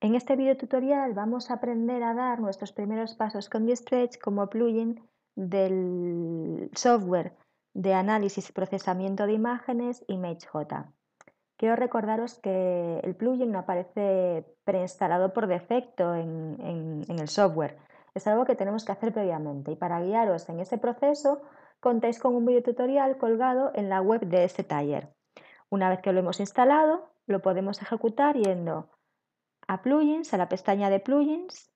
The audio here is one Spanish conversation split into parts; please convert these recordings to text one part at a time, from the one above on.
En este video tutorial vamos a aprender a dar nuestros primeros pasos con stretch como plugin del software de análisis y procesamiento de imágenes ImageJ. Quiero recordaros que el plugin no aparece preinstalado por defecto en, el software. Es algo que tenemos que hacer previamente y para guiaros en ese proceso contáis con un video tutorial colgado en la web de este taller. Una vez que lo hemos instalado, lo podemos ejecutar yendo a plugins, a la pestaña de plugins,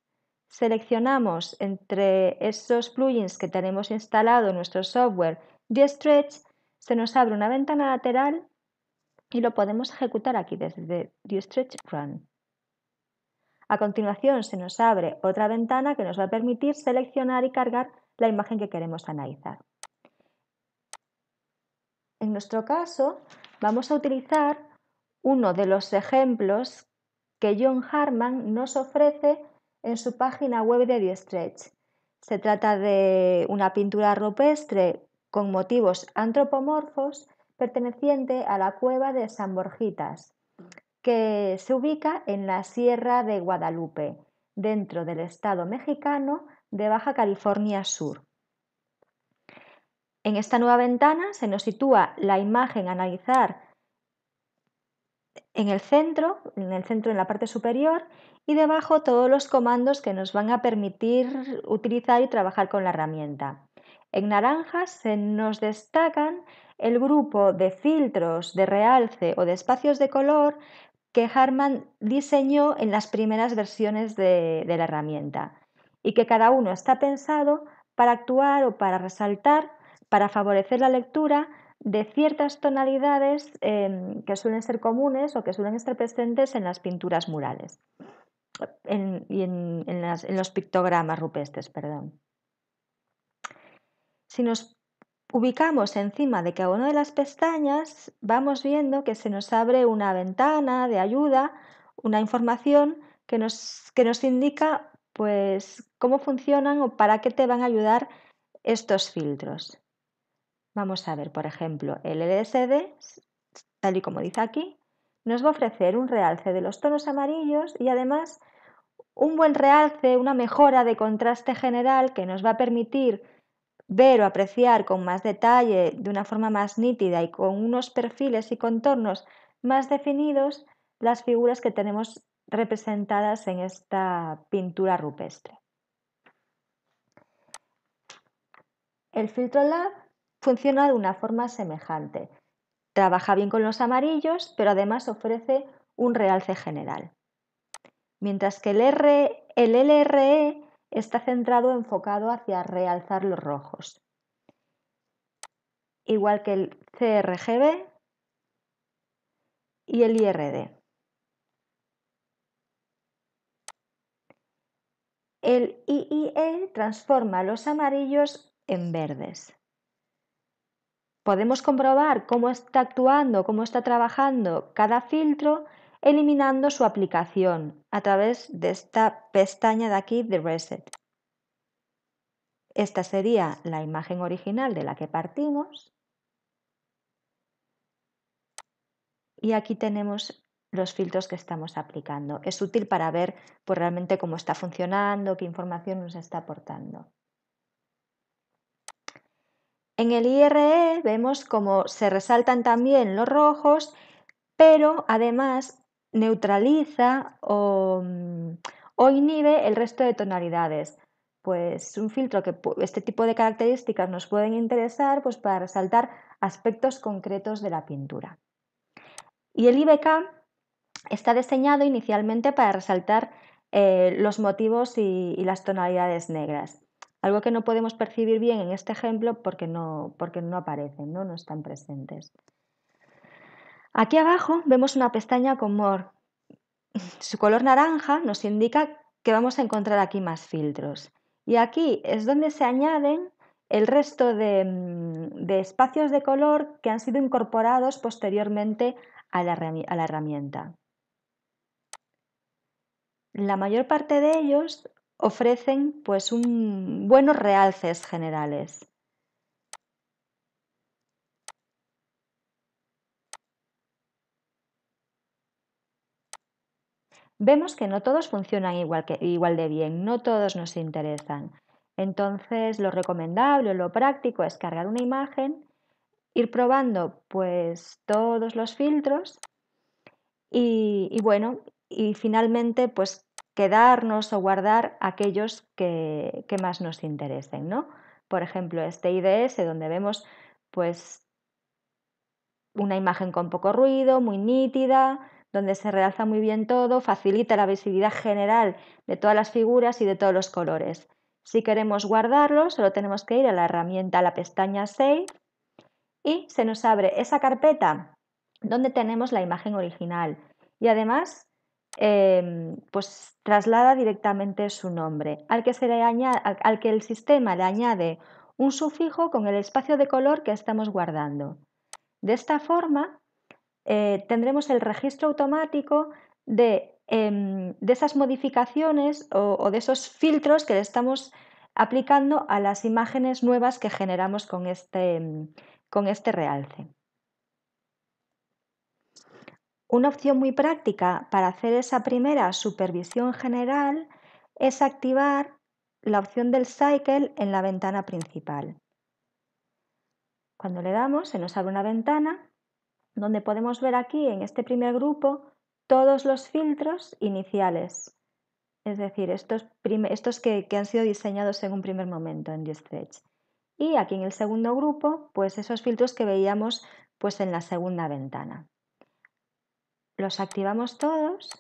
seleccionamos entre esos plugins que tenemos instalado en nuestro software stretch se nos abre una ventana lateral y lo podemos ejecutar aquí desde stretch Run. A continuación se nos abre otra ventana que nos va a permitir seleccionar y cargar la imagen que queremos analizar. En nuestro caso vamos a utilizar uno de los ejemplos que John Harman nos ofrece en su página web de The Stretch. Se trata de una pintura rupestre con motivos antropomorfos perteneciente a la cueva de San Borjitas, que se ubica en la Sierra de Guadalupe, dentro del estado mexicano de Baja California Sur. En esta nueva ventana se nos sitúa la imagen a analizar en el centro, en el centro en la parte superior y debajo todos los comandos que nos van a permitir utilizar y trabajar con la herramienta. En naranja se nos destacan el grupo de filtros de realce o de espacios de color que Harman diseñó en las primeras versiones de la herramienta y que cada uno está pensado para actuar o para resaltar, para favorecer la lectura de ciertas tonalidades em, que suelen ser comunes o que suelen estar presentes en las pinturas murales y en, los pictogramas rupestres. Perdón. Si nos ubicamos encima de cada una de las pestañas, vamos viendo que se nos abre una ventana de ayuda, una información que nos, que nos indica pues, cómo funcionan o para qué te van a ayudar estos filtros. Vamos a ver, por ejemplo, el LSD, tal y como dice aquí, nos va a ofrecer un realce de los tonos amarillos y además un buen realce, una mejora de contraste general que nos va a permitir ver o apreciar con más detalle, de una forma más nítida y con unos perfiles y contornos más definidos las figuras que tenemos representadas en esta pintura rupestre. El filtro lab funciona de una forma semejante. Trabaja bien con los amarillos, pero además ofrece un realce general. Mientras que el, LRE está centrado, enfocado hacia realzar los rojos. Igual que el CRGB y el IRD. El IIE transforma los amarillos en verdes. Podemos comprobar cómo está actuando, cómo está trabajando cada filtro, eliminando su aplicación a través de esta pestaña de aquí de Reset. Esta sería la imagen original de la que partimos. Y aquí tenemos los filtros que estamos aplicando. Es útil para ver pues, realmente cómo está funcionando, qué información nos está aportando. En el IRE vemos cómo se resaltan también los rojos, pero además neutraliza mm, o, inhibe el resto de tonalidades pues un filtro que este tipo de características nos pueden interesar pues para resaltar aspectos concretos de la pintura. Y el IBK está diseñado inicialmente para resaltar eh, los motivos y, las tonalidades negras. Algo que no podemos percibir bien en este ejemplo porque no, porque no aparecen, ¿no? no están presentes. Aquí abajo vemos una pestaña con more. Su color naranja nos indica que vamos a encontrar aquí más filtros. Y aquí es donde se añaden el resto de, mm, espacios de color que han sido incorporados posteriormente a la herramienta. La mayor parte de ellos ofrecen pues un buenos realces generales. Vemos que no todos funcionan igual, igual de bien, no todos nos interesan. Entonces, lo recomendable, lo práctico es cargar una imagen, ir probando pues todos los filtros y, y bueno, y finalmente pues quedarnos o guardar aquellos que, más nos interesen, ¿no? Por ejemplo, este IDS donde vemos pues una imagen con poco ruido, muy nítida, donde se realza muy bien todo, facilita la visibilidad general de todas las figuras y de todos los colores. Si queremos guardarlo, solo tenemos que ir a la herramienta, a la pestaña Save, y se nos abre esa carpeta donde tenemos la imagen original. Y además Em, pues traslada directamente su nombre, al que, el sistema le añade un sufijo con el espacio de color que estamos guardando. De esta forma, eh, tendremos el registro automático de, em, esas modificaciones o, de esos filtros que le estamos aplicando a las imágenes nuevas que generamos este, con este realce. Una opción muy práctica para hacer esa primera supervisión general es activar la opción del Cycle en la ventana principal. Cuando le damos, se nos abre una ventana donde podemos ver aquí en este primer grupo todos los filtros iniciales, es decir, estos, que, han sido diseñados en un primer momento en G-Stretch. Y aquí en el segundo grupo, pues esos filtros que veíamos pues en la segunda ventana. Los activamos todos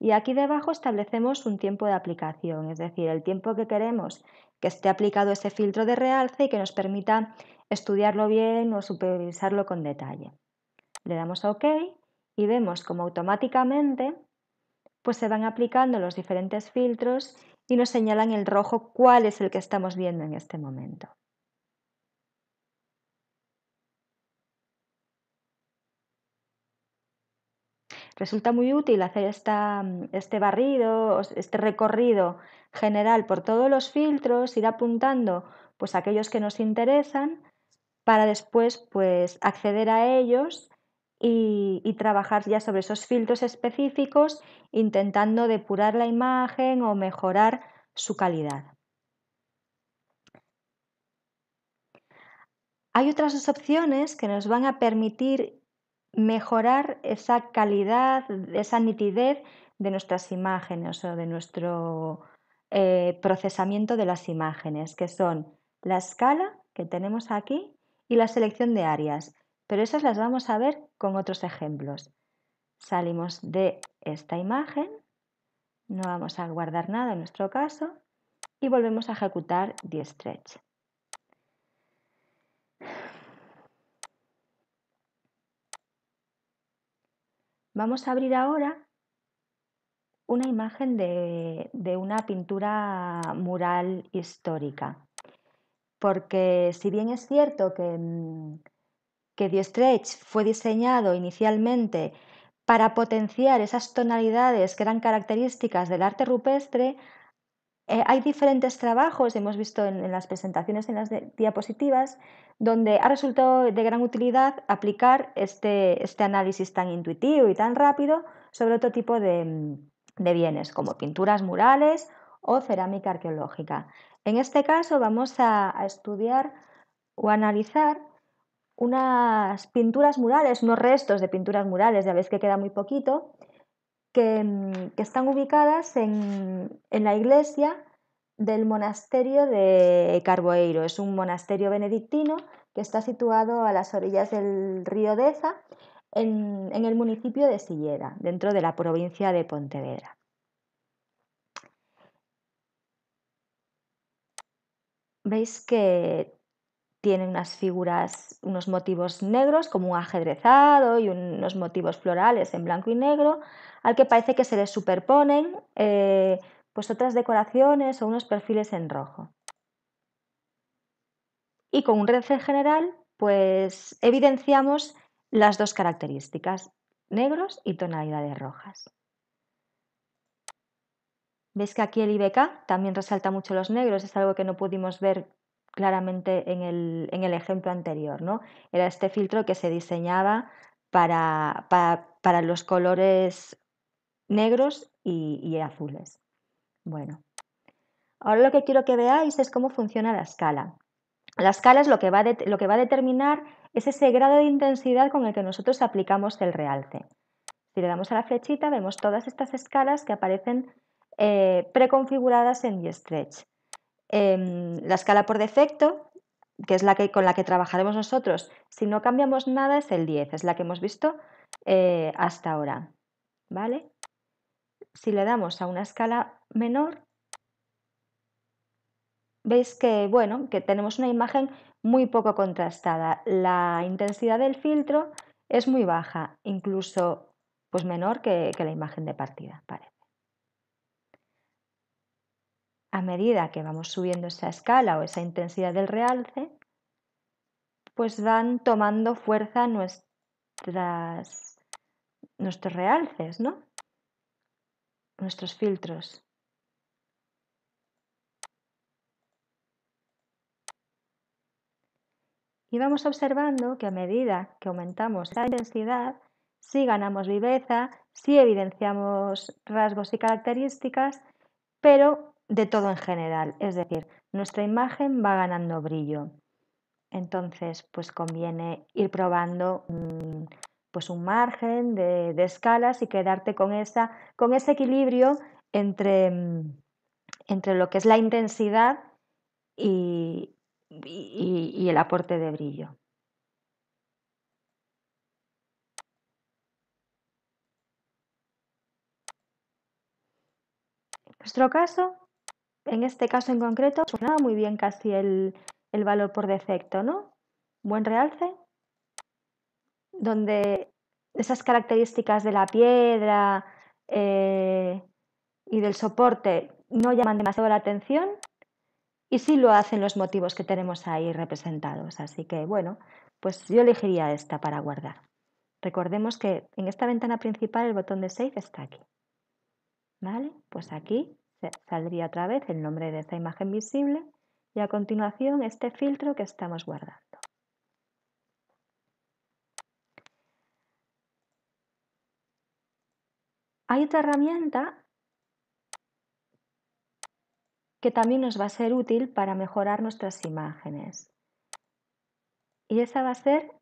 y aquí debajo establecemos un tiempo de aplicación, es decir, el tiempo que queremos que esté aplicado ese filtro de realce y que nos permita estudiarlo bien o supervisarlo con detalle. Le damos a OK y vemos como automáticamente pues se van aplicando los diferentes filtros y nos señalan el rojo cuál es el que estamos viendo en este momento. resulta muy útil hacer esta, este barrido, este recorrido general por todos los filtros, ir apuntando pues aquellos que nos interesan para después pues acceder a ellos y, trabajar ya sobre esos filtros específicos intentando depurar la imagen o mejorar su calidad. Hay otras opciones que nos van a permitir mejorar esa calidad, esa nitidez de nuestras imágenes o de nuestro eh, procesamiento de las imágenes, que son la escala que tenemos aquí y la selección de áreas. Pero esas las vamos a ver con otros ejemplos. Salimos de esta imagen, no vamos a guardar nada en nuestro caso, y volvemos a ejecutar the stretch. Vamos a abrir ahora una imagen de, una pintura mural histórica, porque si bien es cierto que, mm, que Stretch fue diseñado inicialmente para potenciar esas tonalidades que eran características del arte rupestre, eh, hay diferentes trabajos, hemos visto en, las presentaciones, en las diapositivas, donde ha resultado de gran utilidad aplicar este, este, análisis tan intuitivo y tan rápido sobre otro tipo de, bienes, como pinturas murales o cerámica arqueológica. En este caso vamos a, estudiar o analizar unas pinturas murales, unos restos de pinturas murales, ya veis que queda muy poquito, que, están ubicadas en, la iglesia del monasterio de Carboeiro. Es un monasterio benedictino que está situado a las orillas del río Deza, en, en el municipio de Sillera, dentro de la provincia de Pontevedra. veis que tiene unas figuras, unos motivos negros como un ajedrezado y unos motivos florales en blanco y negro, al que parece que se le superponen eh, pues otras decoraciones o unos perfiles en rojo. Y con un red general, pues evidenciamos las dos características, negros y tonalidades rojas. ¿Veis que aquí el IBK también resalta mucho los negros? Es algo que no pudimos ver claramente en el, ejemplo anterior, ¿no? Era este filtro que se diseñaba para, los colores negros y, azules. Bueno, ahora lo que quiero que veáis es cómo funciona la escala. La escala es lo que, va lo que va a determinar es ese grado de intensidad con el que nosotros aplicamos el realce. Si le damos a la flechita, vemos todas estas escalas que aparecen eh, preconfiguradas en G-Stretch. Em, la escala por defecto, que es la que, con la que trabajaremos nosotros, si no cambiamos nada es el 10, es la que hemos visto eh, hasta ahora. ¿vale? Si le damos a una escala menor, veis que, bueno, que tenemos una imagen muy poco contrastada. La intensidad del filtro es muy baja, incluso pues menor que, que la imagen de partida. Vale a medida que vamos subiendo esa escala o esa intensidad del realce, pues van tomando fuerza nuestros realces, ¿no? Nuestros filtros. Y vamos observando que a medida que aumentamos la intensidad, sí ganamos viveza, sí evidenciamos rasgos y características, pero de todo en general. Es decir, nuestra imagen va ganando brillo. Entonces, pues conviene ir probando pues un margen de, escalas y quedarte con, esa, con ese equilibrio entre, mm, entre lo que es la intensidad y, y el aporte de brillo. En nuestro caso, en este caso en concreto suena muy bien casi el, valor por defecto, ¿no? Buen realce, donde esas características de la piedra eh, y del soporte no llaman demasiado la atención y sí lo hacen los motivos que tenemos ahí representados. Así que bueno, pues yo elegiría esta para guardar. Recordemos que en esta ventana principal el botón de Save está aquí. ¿Vale? Pues aquí saldría otra vez el nombre de esta imagen visible y a continuación este filtro que estamos guardando. Hay otra herramienta que también nos va a ser útil para mejorar nuestras imágenes. Y esa va a ser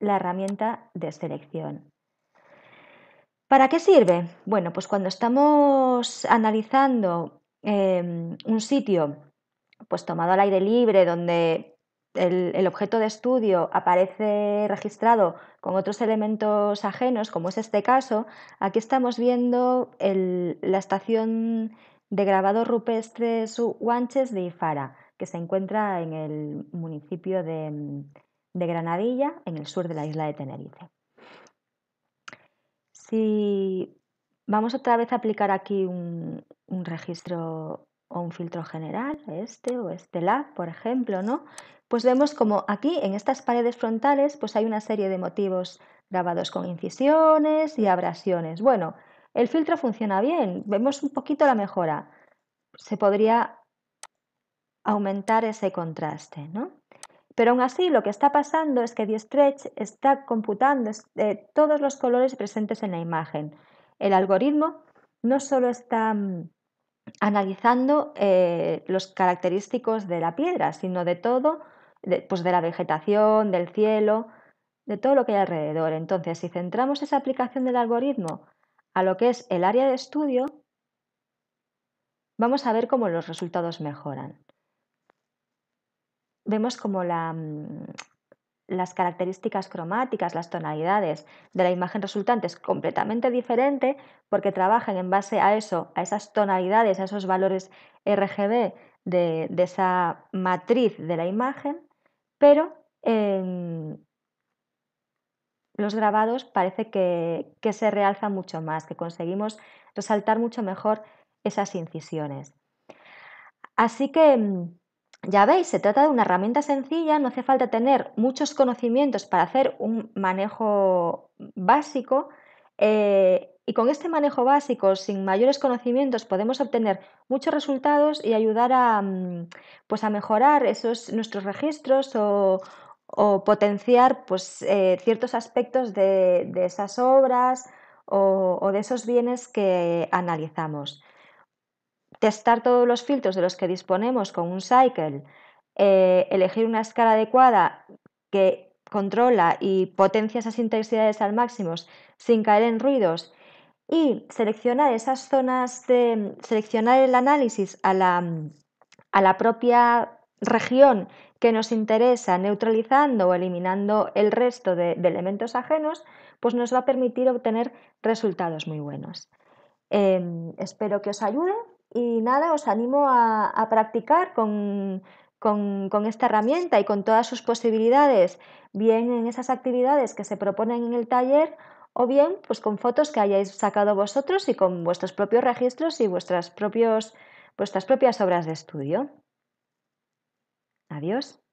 la herramienta de selección. ¿Para qué sirve? Bueno, pues cuando estamos analizando em, un sitio pues tomado al aire libre, donde el, objeto de estudio aparece registrado con otros elementos ajenos, como es este caso, aquí estamos viendo la estación de grabados rupestres Guanches de Ifara, que se encuentra en el municipio de Granadilla, en el sur de la isla de Tenerife si vamos otra vez a aplicar aquí un, registro o un filtro general, este o este lab, por ejemplo, ¿no? Pues vemos como aquí en estas paredes frontales pues hay una serie de motivos grabados con incisiones y abrasiones. Bueno, el filtro funciona bien, vemos un poquito la mejora. Se podría aumentar ese contraste, ¿no? Pero aún así, lo que está pasando es que Stretch está computando eh, todos los colores presentes en la imagen. El algoritmo no solo está mm, analizando eh, los característicos de la piedra, sino de todo, pues de la vegetación, del cielo, de todo lo que hay alrededor. Entonces, si centramos esa aplicación del algoritmo a lo que es el área de estudio, vamos a ver cómo los resultados mejoran vemos como mm, las características cromáticas, las tonalidades de la imagen resultante es completamente diferente porque trabajan en base a eso, a esas tonalidades, a esos valores RGB de, esa matriz de la imagen, pero en los grabados parece que, que se realzan mucho más, que conseguimos resaltar mucho mejor esas incisiones. Así que mm, ya veis, se trata de una herramienta sencilla, no hace falta tener muchos conocimientos para hacer un manejo básico. Eh, y con este manejo básico, sin mayores conocimientos, podemos obtener muchos resultados y ayudar a, mm, pues mejorar esos, nuestros registros o, potenciar pues, eh, ciertos aspectos de, esas obras o, de esos bienes que analizamos testar todos los filtros de los que disponemos con un cycle, eh, elegir una escala adecuada que controla y potencia esas intensidades al máximo sin caer en ruidos y seleccionar esas zonas de seleccionar el análisis a la, a la propia región que nos interesa neutralizando o eliminando el resto de, elementos ajenos, pues nos va a permitir obtener resultados muy buenos. Em, espero que os ayude y nada, os animo a, practicar con, esta herramienta y con todas sus posibilidades, bien en esas actividades que se proponen en el taller o bien pues con fotos que hayáis sacado vosotros y con vuestros propios registros y vuestras, propios, vuestras propias obras de estudio. Adiós.